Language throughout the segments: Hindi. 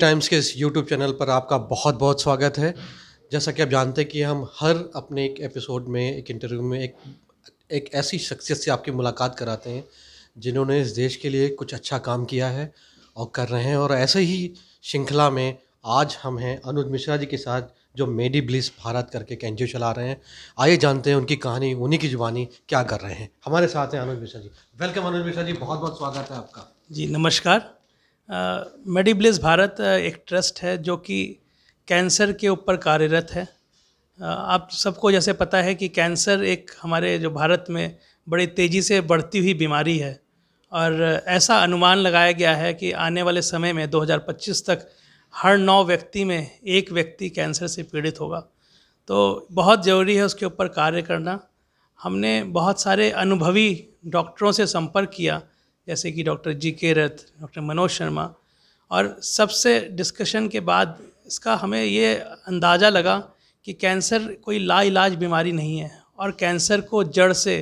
टाइम्स के इस यूट्यूब चैनल पर आपका बहुत बहुत स्वागत है जैसा कि आप जानते हैं कि हम हर अपने एक एपिसोड में एक इंटरव्यू में एक एक ऐसी शख्सियत से आपकी मुलाकात कराते हैं जिन्होंने इस देश के लिए कुछ अच्छा काम किया है और कर रहे हैं और ऐसे ही श्रृंखला में आज हम हैं अनुज मिश्रा जी के साथ जो मेडी ब्लिस भारत करके एक चला रहे हैं आइए जानते हैं उनकी कहानी उन्हीं की जुबानी क्या कर रहे हैं हमारे साथ हैं अनुज मिश्रा जी वेलकम अनुज मिश्रा जी बहुत बहुत स्वागत है आपका जी नमस्कार मेडिब्लिस भारत एक ट्रस्ट है जो कि कैंसर के ऊपर कार्यरत है आप सबको जैसे पता है कि कैंसर एक हमारे जो भारत में बड़ी तेज़ी से बढ़ती हुई बीमारी है और ऐसा अनुमान लगाया गया है कि आने वाले समय में 2025 तक हर नौ व्यक्ति में एक व्यक्ति कैंसर से पीड़ित होगा तो बहुत ज़रूरी है उसके ऊपर कार्य करना हमने बहुत सारे अनुभवी डॉक्टरों से संपर्क किया जैसे कि डॉक्टर जी के रथ डॉक्टर मनोज शर्मा और सबसे डिस्कशन के बाद इसका हमें ये अंदाज़ा लगा कि कैंसर कोई लाइलाज बीमारी नहीं है और कैंसर को जड़ से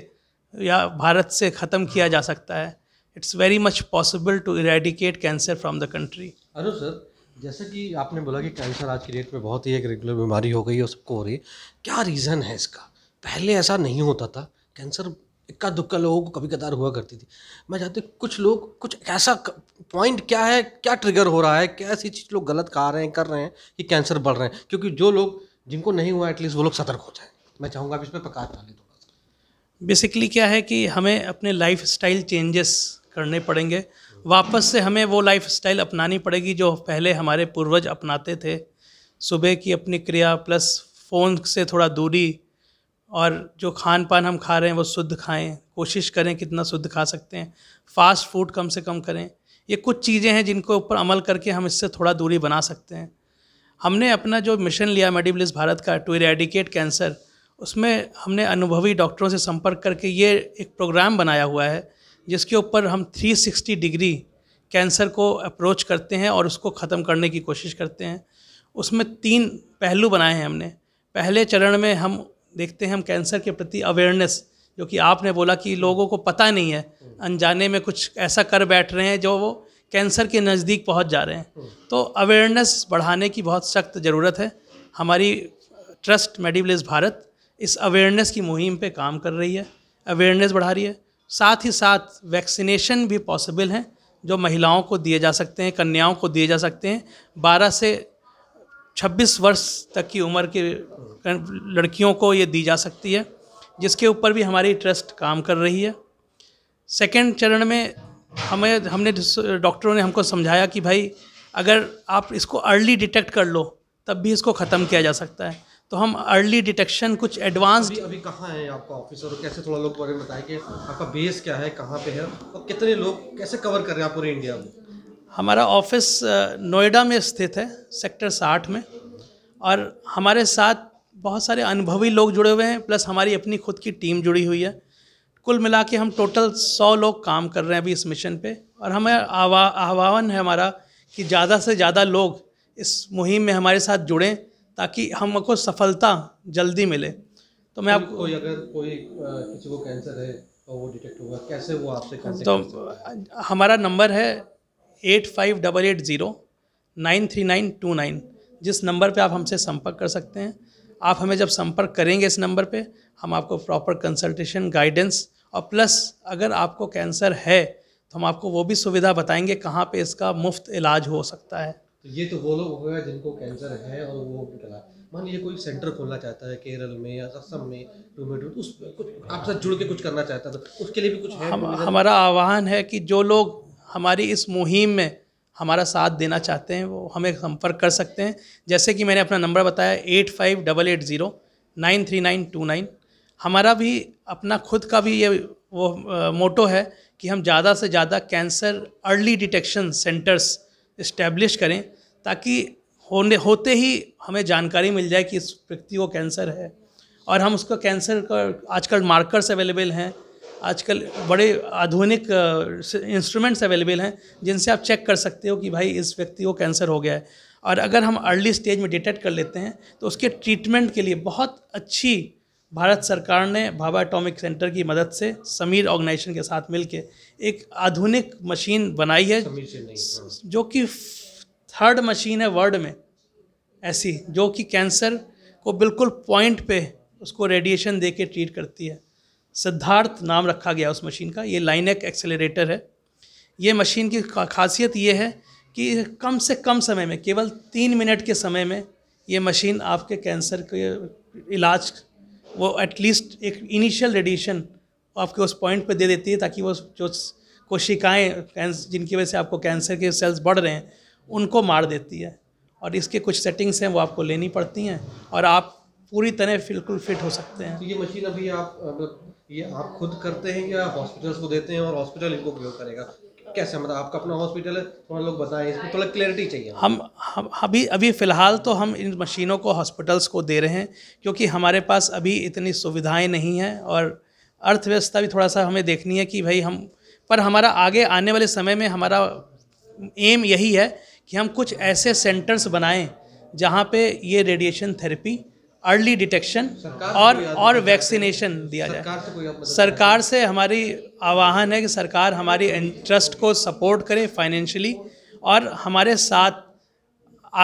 या भारत से ख़त्म किया जा सकता है it's very much possible to eradicate cancer from the country अरे सर जैसे कि आपने बोला कि कैंसर आज की डेट में बहुत ही एक रेगुलर बीमारी हो गई है सबको हो रही है क्या रीज़न है इसका पहले ऐसा नहीं होता था कैंसर इक्का दुक्का लोगों को कभी कदार हुआ करती थी मैं चाहती कुछ लोग कुछ ऐसा पॉइंट क्या है क्या ट्रिगर हो रहा है क्या ऐसी चीज़ लोग गलत खा रहे हैं कर रहे हैं कि कैंसर बढ़ रहे हैं क्योंकि जो लोग जिनको नहीं हुआ एटलीस्ट वो लोग सतर्क हो जाए मैं चाहूँगा आप इस पर प्रकाश डालें थोड़ा सा बेसिकली क्या है कि हमें अपने लाइफ स्टाइल चेंजेस करने पड़ेंगे वापस से हमें वो लाइफ स्टाइल अपनानी पड़ेगी जो पहले हमारे पूर्वज अपनाते थे सुबह की अपनी क्रिया प्लस फ़ोन से थोड़ा दूरी और जो खान पान हम खा रहे हैं वो शुद्ध खाएं कोशिश करें कितना शुद्ध खा सकते हैं फास्ट फूड कम से कम करें ये कुछ चीज़ें हैं जिनको ऊपर अमल करके हम इससे थोड़ा दूरी बना सकते हैं हमने अपना जो मिशन लिया मेडिबलिस भारत का टू इरेडिकेट कैंसर उसमें हमने अनुभवी डॉक्टरों से संपर्क करके ये एक प्रोग्राम बनाया हुआ है जिसके ऊपर हम 360 डिग्री कैंसर को अप्रोच करते हैं और उसको ख़त्म करने की कोशिश करते हैं उसमें तीन पहलू बनाए हैं हमने पहले चरण में हम देखते हैं हम कैंसर के प्रति अवेयरनेस जो कि आपने बोला कि लोगों को पता नहीं है अनजाने में कुछ ऐसा कर बैठ रहे हैं जो वो कैंसर के नज़दीक पहुंच जा रहे हैं तो अवेयरनेस बढ़ाने की बहुत सख्त ज़रूरत है हमारी ट्रस्ट मेडिवलिस भारत इस अवेयरनेस की मुहिम पे काम कर रही है अवेयरनेस बढ़ा रही है साथ ही साथ वैक्सीनेशन भी पॉसिबल हैं जो महिलाओं को दिए जा सकते हैं कन्याओं को दिए जा सकते हैं 12 से छब्बीस वर्ष तक की उम्र के लड़कियों को ये दी जा सकती है जिसके ऊपर भी हमारी ट्रस्ट काम कर रही है सेकेंड चरण में हमें हमने डॉक्टरों ने हमको समझाया कि भाई अगर आप इसको अर्ली डिटेक्ट कर लो तब भी इसको ख़त्म किया जा सकता है तो हम अर्ली डिटेक्शन कुछ एडवांस अभी, अभी कहाँ है आपका ऑफिस और कैसे थोड़ा लोग बारे में बताएं कि आपका बेस क्या है कहाँ पे है और कितने लोग कैसे कवर कर रहे हैं आप पूरे इंडिया में हमारा ऑफिस नोएडा में स्थित है सेक्टर साठ में और हमारे साथ बहुत सारे अनुभवी लोग जुड़े हुए हैं प्लस हमारी अपनी खुद की टीम जुड़ी हुई है कुल मिला के हम टोटल सौ लोग काम कर रहे हैं अभी इस मिशन पे और हमें आवा आह्वान है हमारा कि ज़्यादा से ज़्यादा लोग इस मुहिम में हमारे साथ जुड़ें ताकि हमको सफलता जल्दी मिले तो मैं आपको कोई अगर कोई किसी को कैंसर है तो वो डिटेक्ट होगा कैसे वो आपसे तो हमारा नंबर है eight five double eight zero nine three nine two nine जिस नंबर पे आप हमसे संपर्क कर सकते हैं आप हमें जब संपर्क करेंगे इस नंबर पे हम आपको प्रॉपर कंसल्टेशन गाइडेंस और प्लस अगर आपको कैंसर है तो हम आपको वो भी सुविधा बताएंगे कहाँ पे इसका मुफ्त इलाज हो सकता है तो ये तो वो लोग हो गया जिनको कैंसर है और वो मान लीजिए कोई सेंटर खोलना चाहता है केरल में या असम में टूमेटो तो उस कुछ आपसे जुड़ के कुछ करना चाहता है तो उसके लिए भी कुछ है हम, हमारा आह्वान है कि जो लोग हमारी इस मुहिम में हमारा साथ देना चाहते हैं वो हमें संपर्क कर सकते हैं जैसे कि मैंने अपना नंबर बताया eight five double eight zero nine three nine two nine हमारा भी अपना खुद का भी ये वो आ, मोटो है कि हम ज़्यादा से ज़्यादा cancer early detection centres establish करें ताकि होने होते ही हमें जानकारी मिल जाए कि इस व्यक्ति को कैंसर है और हम उसको कैंसर का आजकल मार्कर्स अवेलेबल हैं आजकल बड़े आधुनिक इंस्ट्रूमेंट्स अवेलेबल हैं जिनसे आप चेक कर सकते हो कि भाई इस व्यक्ति को कैंसर हो गया है और अगर हम अर्ली स्टेज में डिटेक्ट कर लेते हैं तो उसके ट्रीटमेंट के लिए बहुत अच्छी भारत सरकार ने भाभा एटॉमिक सेंटर की मदद से समीर ऑर्गेनाइजेशन के साथ मिलकर एक आधुनिक मशीन बनाई है हाँ। जो कि थर्ड मशीन है वर्ल्ड में ऐसी जो कि कैंसर को बिल्कुल पॉइंट पे उसको रेडिएशन दे के ट्रीट करती है सिद्धार्थ नाम रखा गया उस मशीन का ये लाइनेक एक्सेलेटर है ये मशीन की खासियत ये है कि कम से कम समय में केवल तीन मिनट के समय में ये मशीन आपके कैंसर के इलाज वो एटलीस्ट एक इनिशियल रेडिएशन आपके उस पॉइंट पे दे देती है ताकि वो जो कोशिकाएं जिनकी वजह से आपको कैंसर के सेल्स बढ़ रहे हैं उनको मार देती है और इसके कुछ सेटिंग्स हैं वो आपको लेनी पड़ती हैं और आप पूरी तरह बिल्कुल फिट हो सकते हैं तो ये मशीन अभी आप ये आप खुद करते हैं या हॉस्पिटल्स को देते हैं और हॉस्पिटल इनको प्रयोग करेगा कैसे मतलब आपका अपना हॉस्पिटल है थोड़ा तो लोग बताएं इसमें थोड़ा तो क्लैरिटी मतलब चाहिए हम हम अभी अभी फ़िलहाल तो हम इन मशीनों को हॉस्पिटल्स को दे रहे हैं क्योंकि हमारे पास अभी इतनी सुविधाएं नहीं हैं और अर्थव्यवस्था भी थोड़ा सा हमें देखनी है कि भाई हम पर हमारा आगे आने वाले समय में हमारा एम यही है कि हम कुछ ऐसे सेंटर्स बनाएं जहाँ पे ये रेडिएशन थेरेपी अर्ली डिटेक्शन और और वैक्सीनेशन दिया जाए सरकार से हमारी आवाहन है कि सरकार हमारी इंटरेस्ट को सपोर्ट करे फाइनेंशियली और हमारे साथ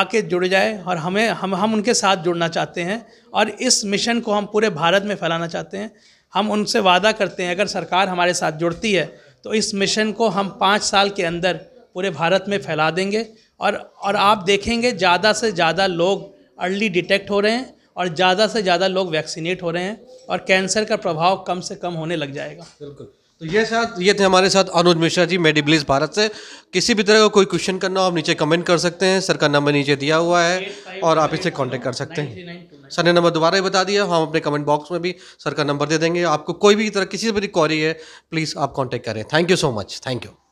आके जुड़ जाए और हमें हम हम उनके साथ जुड़ना चाहते हैं और इस मिशन को हम पूरे भारत में फैलाना चाहते हैं हम उनसे वादा करते हैं अगर सरकार हमारे साथ जुड़ती है तो इस मिशन को हम पाँच साल के अंदर पूरे भारत में फैला देंगे और और आप देखेंगे ज़्यादा से ज़्यादा लोग अर्ली डिटेक्ट हो रहे हैं और ज़्यादा से ज़्यादा लोग वैक्सीनेट हो रहे हैं और कैंसर का प्रभाव कम से कम होने लग जाएगा बिल्कुल तो ये साथ ये थे हमारे साथ अनुज मिश्रा जी मेडिब्लिस भारत से किसी भी तरह का को कोई क्वेश्चन करना हो आप नीचे कमेंट कर सकते हैं सर का नंबर नीचे दिया हुआ है और आप इसे कांटेक्ट कर सकते हैं सर ने नंबर दोबारा ही बता दिया हम अपने कमेंट बॉक्स में भी सर का नंबर दे देंगे आपको कोई भी तरह किसी भी क्वारी है प्लीज़ आप कॉन्टैक्ट करें thank you so much thank you